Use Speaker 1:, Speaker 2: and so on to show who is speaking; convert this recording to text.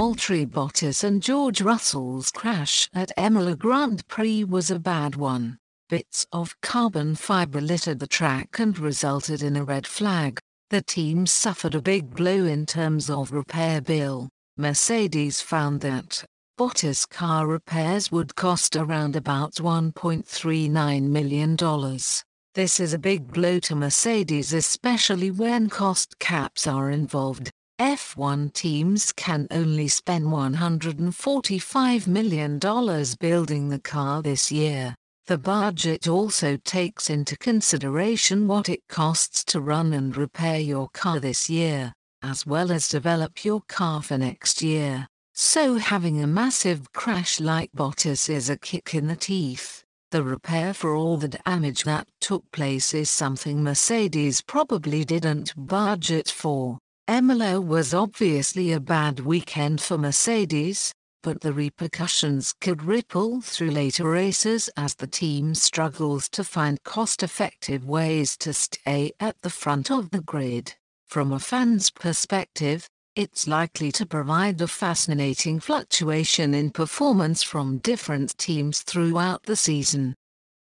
Speaker 1: Valtteri Bottas and George Russell's crash at Imola Grand Prix was a bad one. Bits of carbon fiber littered the track and resulted in a red flag. The team suffered a big blow in terms of repair bill. Mercedes found that Bottas car repairs would cost around about $1.39 million. This is a big blow to Mercedes especially when cost caps are involved. F1 teams can only spend $145 million building the car this year. The budget also takes into consideration what it costs to run and repair your car this year, as well as develop your car for next year. So having a massive crash like Bottas is a kick in the teeth. The repair for all the damage that took place is something Mercedes probably didn't budget for. MLO was obviously a bad weekend for Mercedes, but the repercussions could ripple through later races as the team struggles to find cost-effective ways to stay at the front of the grid. From a fan's perspective, it's likely to provide a fascinating fluctuation in performance from different teams throughout the season.